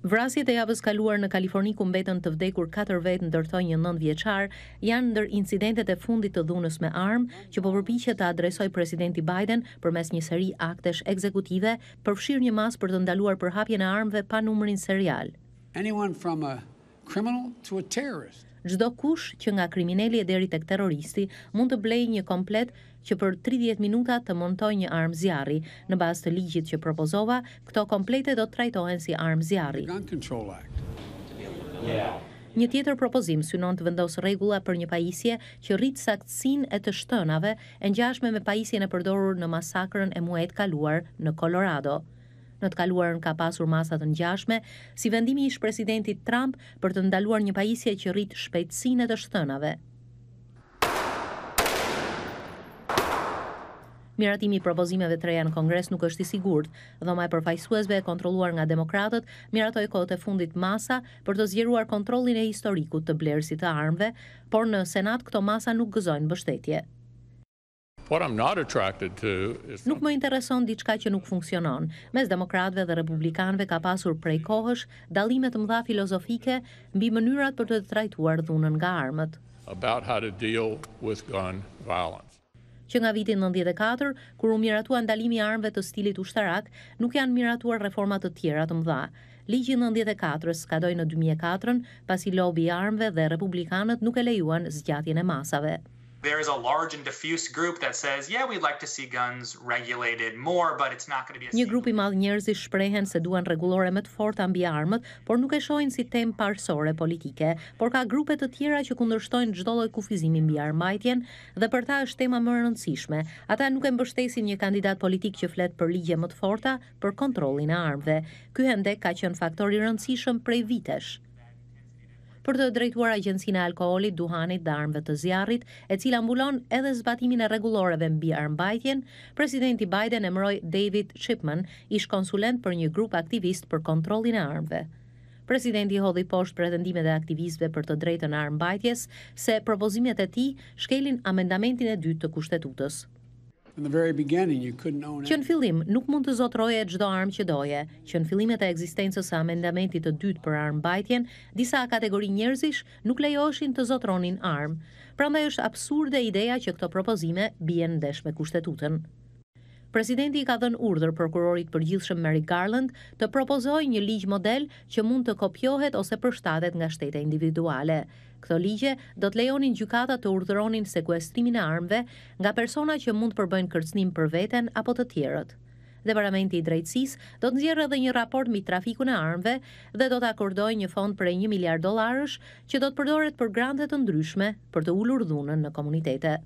Vrasjet e javës kaluar në Kaliforni ku mbetën të vdekur 4 vetë në një nëndë vjeqar, janë ndër incidentet e fundit të dhunës me armë që po përpiqet të adresoj presidenti Biden për mes një seri aktesh ekzekutive përfshirë një mas për të ndaluar për hapje në armëve pa numërin serial criminal to a terrorist. Çdo kush që nga kriminali deri tek terroristi mund të blejë një komplet që për 30 minuta të montoj një armë zjarri. Në bazë të ligjit që propozova, këto komplete do të trajtohen si armë zjarri. Një tjetër propozim synon të vendos rregulla për një pajisje që rrit saktësinë e të shtënave e ngjashme me pajisjen e përdorur në masakrën e muajit kaluar në Colorado. Në të kaluarën ka pasur masa të ngjashme si vendimi i ish presidentit Trump për të ndaluar një pajisje që rrit shpejtësinë të shtënave. Miratimi i propozimeve të reja në Kongres nuk është i sigurt, dhe e përfaqësuesve e kontrolluar nga demokratët miratoi kohët e fundit masa për të zgjeruar kontrollin e historikut të blerësit të armëve, por në Senat këto masa nuk gëzojnë mbështetje. Nuk më intereson diçka që nuk funksionon. Mes demokratëve dhe republikanëve ka pasur prej kohësh dallime të mëdha filozofike mbi mënyrat për të trajtuar dhunën nga armët. Që nga vitin 94, kur u miratuan dalimi i armëve të stilit ushtarak, nuk janë miratuar reforma të tjera të mëdha. Ligji 94-s në 2004 pasi lobi i armëve dhe republikanët nuk e lejuan zgjatjen e masave there is a large and diffuse group that says yeah we'd like to see guns regulated more but it's not going to be a Një grupi i madh njerëzish shprehen se duan rregullore më të forta mbi armët, por nuk e shohin si temë parsore politike, por ka grupe të tjera që kundërshtojnë çdo lloj kufizimi mbi armajtjen, dhe për ta është tema më e rëndësishme. Ata nuk e mbështesin një kandidat politik që flet për ligje më të forta për kontrollin e armëve. Ky ende ka qënë faktor i rëndësishëm prej vitesh për të drejtuar Agjencinë e Alkoolit, Duhanit dhe Armëve të Zjarrit, e cila mbulon edhe zbatimin e rregulloreve mbi armbajtjen, presidenti Biden emëroi David Shipman, ish konsulent për një grup aktivist për kontrollin e armëve. Presidenti hodhi poshtë pretendimet e aktivistëve për të drejtën e armbajtjes se propozimet e tij shkelin amendamentin e dytë të kushtetutës. Që në fillim nuk mund të zotroje e gjdo armë që doje, që në fillimet e egzistencës së amendamentit të dytë për armë bajtjen, disa kategori njerëzish nuk lejoshin të zotronin armë. Pra me është absurde ideja që këto propozime bjen në desh me kushtetutën presidenti ka dhenë urdhër prokurorit për gjithshëm Mary Garland të propozoj një ligj model që mund të kopjohet ose përshtatet nga shtete individuale. Këto ligje do të lejonin gjukata të urdhëronin sekuestrimin e armëve nga persona që mund përbëjnë kërcënim për veten apo të tjerët. Departamenti i Drejtësisë do të nxjerrë edhe një raport mbi trafikun e armëve dhe do të akordojë një fond për 1 miliard dollarësh që do të përdoret për grante të ndryshme për të ulur dhunën në komunitete.